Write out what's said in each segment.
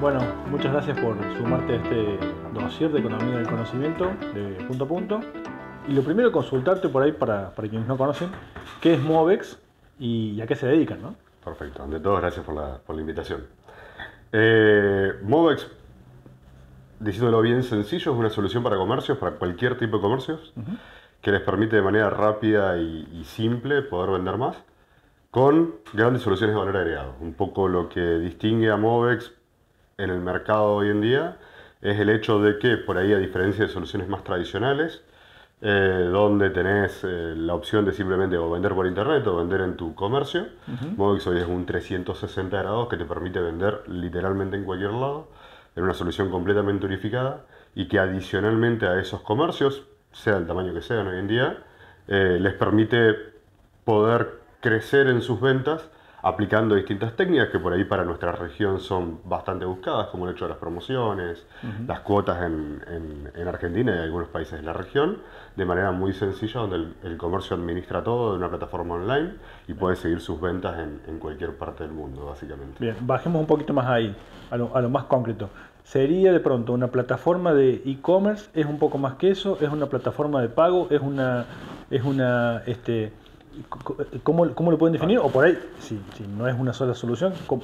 bueno, muchas gracias por sumarte a este dossier de Economía del Conocimiento de punto a punto. Y lo primero, consultarte por ahí para, quienes no conocen, qué es Movex y a qué se dedican, Perfecto, ante todo, gracias por la, por invitación. Eh, Movex, diciéndolo bien sencillo, es una solución para comercios, para cualquier tipo de comercios, que les permite de manera rápida y, simple poder vender más con grandes soluciones de valor agregado. Un poco lo que distingue a Movex en el mercado hoy en día es el hecho de que, por ahí a diferencia de soluciones más tradicionales, eh, donde tenés eh, la opción de simplemente o vender por internet o vender en tu comercio, uh hoy es un 360 grados que te permite vender literalmente en cualquier lado, en una solución completamente unificada y que adicionalmente a esos comercios, sea el tamaño que sean hoy en día, eh, les permite poder crecer en sus ventas aplicando distintas técnicas que por ahí para nuestra región son bastante buscadas, como el hecho de las promociones, las cuotas en, Argentina y algunos países de la región, de manera muy sencilla, donde el, comercio administra todo de una plataforma online y puede seguir sus ventas en, cualquier parte del mundo, básicamente. Bien, bajemos un poquito más ahí, a lo, más concreto. Sería de pronto una plataforma de e-commerce, es un poco más que eso, es una plataforma de pago, es una, es una, este, ¿Cómo, ¿Cómo, lo pueden definir? O por ahí, si, si no es una sola solución, ¿cómo,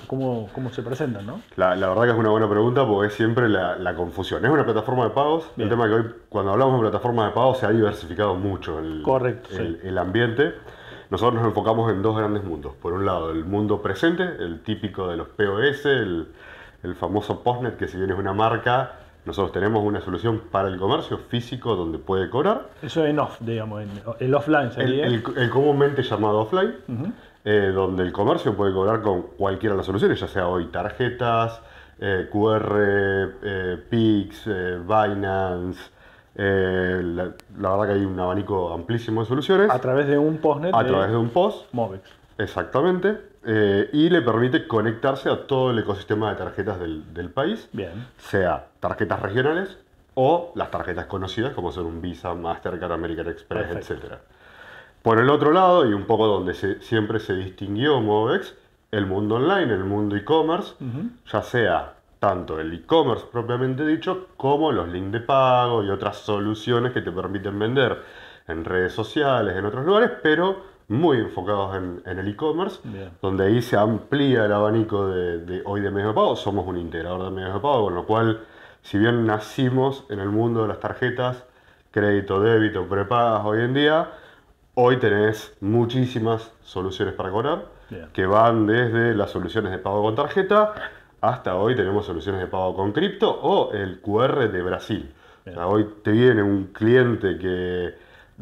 cómo, se presentan? ¿no? La, la, verdad que es una buena pregunta porque es siempre la, la confusión. Es una plataforma de pagos. El tema que hoy, cuando hablamos de plataforma de pagos, se ha diversificado mucho el, Correcto, el, ambiente. Nosotros nos enfocamos en dos grandes mundos. Por un lado, el mundo presente, el típico de los POS, el, el famoso Postnet, que si bien es una marca, nosotros tenemos una solución para el comercio físico donde puede cobrar. Eso en off, digamos, el offline sería. El, comúnmente llamado offline, eh, donde el comercio puede cobrar con cualquiera de las soluciones, ya sea hoy tarjetas, eh, QR, eh, PIX, Binance. La, verdad que hay un abanico amplísimo de soluciones. A través de un postnet. A través de un post. Movex. Exactamente. Eh, y le permite conectarse a todo el ecosistema de tarjetas del, país. Bien. Sea tarjetas regionales o las tarjetas conocidas como ser un Visa, Mastercard, American Express, etc. Por el otro lado, y un poco donde siempre se distinguió Movex, el mundo online, el mundo e-commerce, ya sea tanto el e-commerce propiamente dicho, como los links de pago y otras soluciones que te permiten vender en redes sociales, en otros lugares, pero muy enfocados en, el e-commerce, donde ahí se amplía el abanico de, hoy de medios de pago. Somos un integrador de medios de pago, con lo cual, si bien nacimos en el mundo de las tarjetas, crédito, débito, prepagas hoy en día, hoy tenés muchísimas soluciones para cobrar, que van desde las soluciones de pago con tarjeta hasta hoy tenemos soluciones de pago con cripto o el QR de Brasil. hoy te viene un cliente que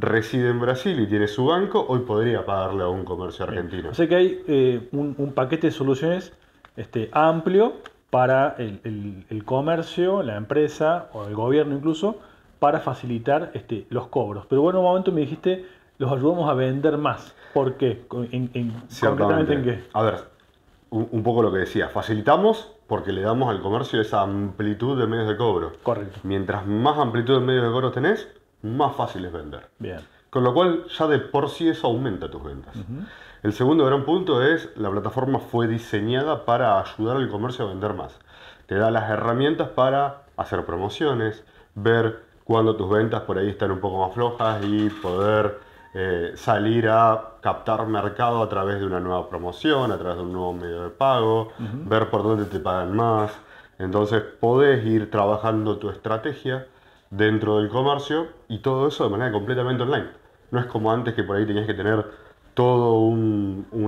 reside en Brasil y tiene su banco, hoy podría pagarle a un comercio argentino. sé que hay eh, un, paquete de soluciones este, amplio para el, comercio, la empresa o el gobierno incluso, para facilitar este, los cobros. Pero bueno, un momento me dijiste, los ayudamos a vender más. ¿Por qué? ¿En, en, ¿Concretamente en qué? A ver, un, un poco lo que decía, facilitamos porque le damos al comercio esa amplitud de medios de cobro. Correcto. Mientras más amplitud de medios de cobro tenés, más fácil es vender. Bien. Con lo cual ya de por sí eso aumenta tus ventas. El segundo gran punto es la plataforma fue diseñada para ayudar al comercio a vender más. Te da las herramientas para hacer promociones, ver cuando tus ventas por ahí están un poco más flojas y poder eh, salir a captar mercado a través de una nueva promoción, a través de un nuevo medio de pago, ver por dónde te pagan más. Entonces podés ir trabajando tu estrategia dentro del comercio y todo eso de manera completamente online. No es como antes que por ahí tenías que tener todo un,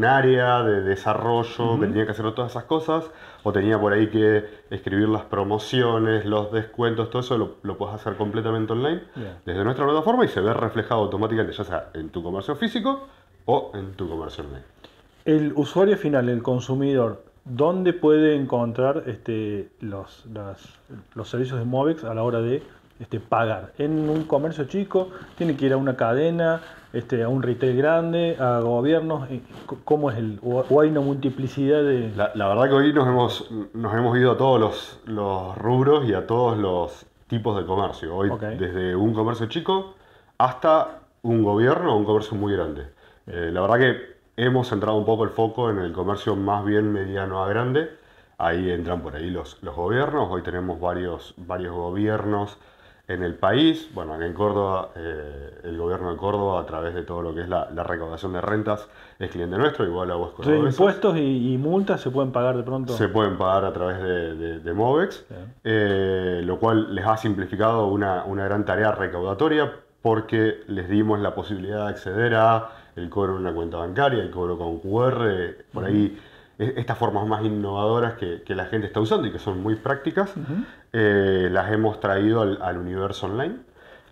área de desarrollo, que tenía que hacer todas esas cosas, o tenía por ahí que escribir las promociones, los descuentos, todo eso lo, lo puedes hacer completamente online desde nuestra plataforma y se ve reflejado automáticamente, ya sea en tu comercio físico o en tu comercio online. El usuario final, el consumidor, ¿dónde puede encontrar este, los, los servicios de Movex a la hora de este, pagar. En un comercio chico tiene que ir a una cadena, este, a un retail grande, a gobiernos. ¿Cómo es el? ¿O hay una multiplicidad de...? La, verdad que hoy nos hemos, nos hemos ido a todos los, rubros y a todos los tipos de comercio. Hoy desde un comercio chico hasta un gobierno o un comercio muy grande. Eh, la verdad que hemos centrado un poco el foco en el comercio más bien mediano a grande. Ahí entran por ahí los, gobiernos. Hoy tenemos varios, varios gobiernos en el país, bueno, en Córdoba, eh, el gobierno de Córdoba, a través de todo lo que es la, recaudación de rentas, es cliente nuestro, igual a vos impuestos y, multas se pueden pagar de pronto. Se pueden pagar a través de, MOVEX, eh, lo cual les ha simplificado una, gran tarea recaudatoria porque les dimos la posibilidad de acceder a el cobro en una cuenta bancaria, el cobro con QR, por ahí e-, estas formas más innovadoras que, la gente está usando y que son muy prácticas, eh, las hemos traído al, universo online,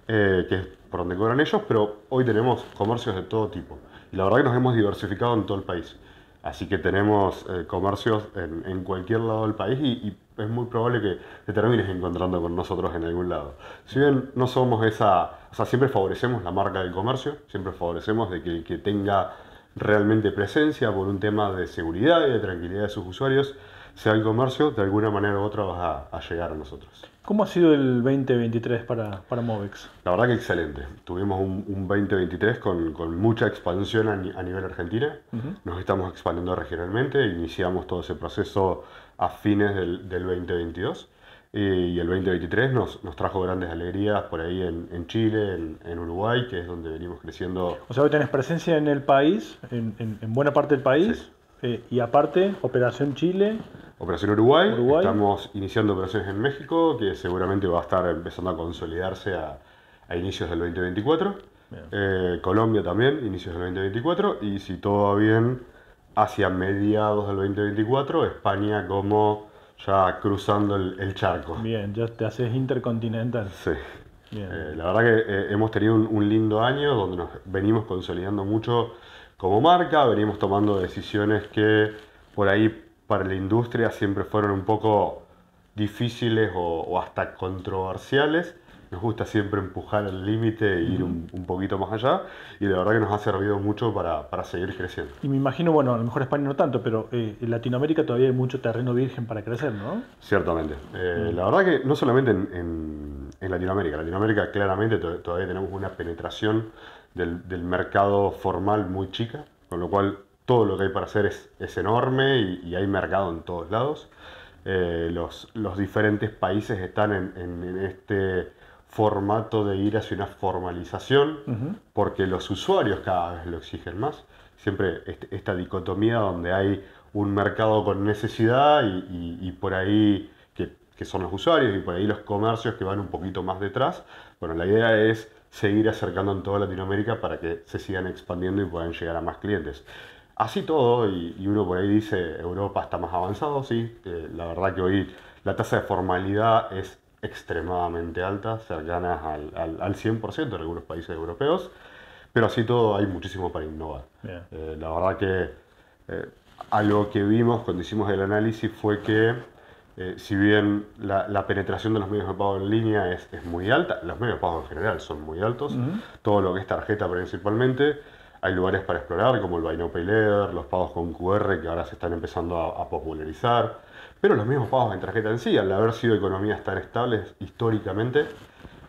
eh, que es por donde cobran ellos, pero hoy tenemos comercios de todo tipo. Y la verdad que nos hemos diversificado en todo el país. Así que tenemos eh, comercios en, cualquier lado del país y, es muy probable que te termines encontrando con nosotros en algún lado. Si bien no somos esa, o sea, siempre favorecemos la marca del comercio, siempre favorecemos de que que tenga realmente presencia por un tema de seguridad y de tranquilidad de sus usuarios, sea el comercio, de alguna manera u otra vas a, llegar a nosotros. ¿Cómo ha sido el 2023 para, para Movex? La verdad que excelente. Tuvimos un, 2023 con, mucha expansión a, nivel argentino, Nos estamos expandiendo regionalmente. Iniciamos todo ese proceso a fines del 2022. Eh, y el 2023 nos, trajo grandes alegrías por ahí en, Chile, en, Uruguay, que es donde venimos creciendo. O sea, hoy tenés presencia en el país, en, buena parte del país, eh, y aparte, Operación Chile. Operación Uruguay. Estamos iniciando operaciones en México, que seguramente va a estar empezando a consolidarse a, a inicios del 2024. Eh, Colombia también, inicios del 2024. Y si todo bien, hacia mediados del 2024, España como ya cruzando el, charco. Bien, ya te haces intercontinental. Sí. Eh, la verdad que eh, hemos tenido un, lindo año donde nos venimos consolidando mucho como marca, venimos tomando decisiones que por ahí para la industria siempre fueron un poco difíciles o hasta controversiales nos gusta siempre empujar al límite e ir un, poquito más allá y la verdad que nos ha servido mucho para, seguir creciendo. Y me imagino, bueno, a lo mejor España no tanto, pero eh, en Latinoamérica todavía hay mucho terreno virgen para crecer, ¿no? Ciertamente. Eh, mm. La verdad que no solamente en, en, en Latinoamérica, Latinoamérica claramente todavía tenemos una penetración del, mercado formal muy chica, con lo cual todo lo que hay para hacer es, es enorme y, hay mercado en todos lados. Eh, los, los, diferentes países están en, en, este formato de ir hacia una formalización, porque los usuarios cada vez lo exigen más. Siempre esta dicotomía donde hay un mercado con necesidad y, por ahí que, son los usuarios y por ahí los comercios que van un poquito más detrás. Bueno, la idea es seguir acercando en toda Latinoamérica para que se sigan expandiendo y puedan llegar a más clientes. Así todo, y, y uno por ahí dice, Europa está más avanzado, sí, eh, la verdad que hoy la tasa de formalidad es extremadamente altas, cercanas al, al, al 100% en algunos países europeos, pero así todo hay muchísimo para innovar. Eh, la verdad que eh, algo que vimos cuando hicimos el análisis fue que eh, si bien la, la, penetración de los medios de pago en línea es, es, muy alta, los medios de pago en general son muy altos, todo lo que es tarjeta principalmente, hay lugares para explorar como el Buy Now Pay Later, los pagos con QR que ahora se están empezando a, a popularizar, pero los mismos pagos en tarjeta en sí, al haber sido economías tan estables históricamente,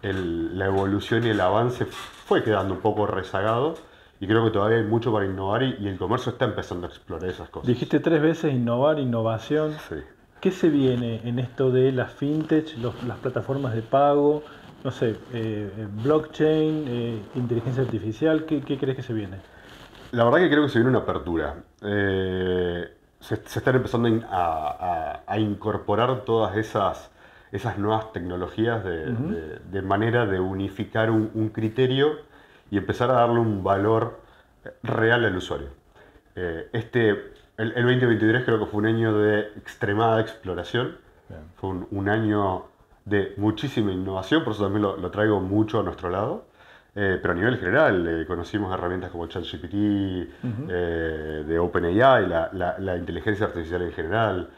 la evolución y el avance fue quedando un poco rezagado y creo que todavía hay mucho para innovar y, el comercio está empezando a explorar esas cosas. Dijiste tres veces innovar, innovación. Sí. ¿Qué se viene en esto de las fintech, las plataformas de pago, no sé, eh, eh, blockchain, eh, inteligencia artificial? ¿qué, crees que se viene? La verdad que creo que se viene una apertura se, están empezando a, incorporar todas esas, esas nuevas tecnologías de, manera de unificar un, criterio y empezar a darle un valor real al usuario. Eh, este, el, 2023 creo que fue un año de extremada exploración, fue un, año de muchísima innovación, por eso también lo traigo mucho a nuestro lado. Eh, pero a nivel general, eh, conocimos herramientas como ChatGPT, eh, de OpenAI, la, la, inteligencia artificial en general.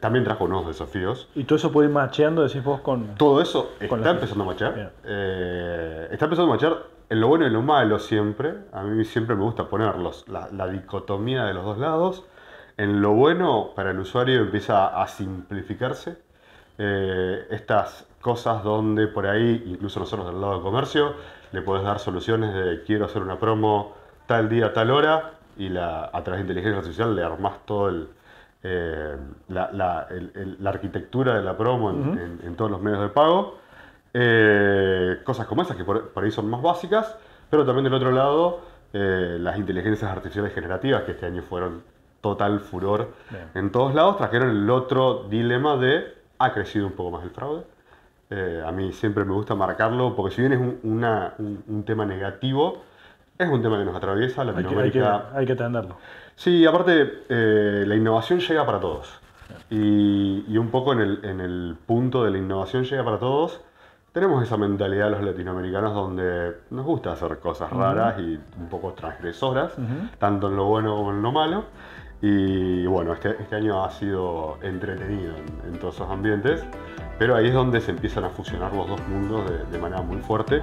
también trajo nuevos desafíos. ¿Y todo eso puede ir macheando, decís vos, con.? Todo eso está empezando a machar. está empezando a machear en lo bueno y en lo malo siempre. A mí siempre me gusta poner la dicotomía de los dos lados. En lo bueno, para el usuario empieza a simplificarse eh, estas cosas donde por ahí, incluso nosotros del lado de comercio, le podés dar soluciones de quiero hacer una promo tal día, tal hora, y a través de inteligencia artificial le armás toda eh, la, arquitectura de la promo en, todos los medios de pago. Eh, cosas como esas que por, ahí son más básicas, pero también del otro lado las inteligencias artificiales generativas que este año fueron total furor en todos lados, trajeron el otro dilema de ha crecido un poco más el fraude. Eh, a mí siempre me gusta marcarlo, porque si bien es un, tema negativo, es un tema que nos atraviesa Latinoamérica. Hay que, atenderlo. Sí, aparte, eh, la innovación llega para todos. Y, un poco en el, punto de la innovación llega para todos, tenemos esa mentalidad los latinoamericanos donde nos gusta hacer cosas raras y un poco transgresoras, tanto en lo bueno como en lo malo. Y bueno, este, este, año ha sido entretenido en, todos esos ambientes, pero ahí es donde se empiezan a fusionar los dos mundos de, manera muy fuerte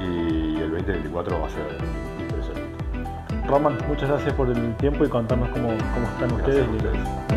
y el 2024 va a ser Roman, muchas gracias por el tiempo y contarnos cómo, cómo están ustedes.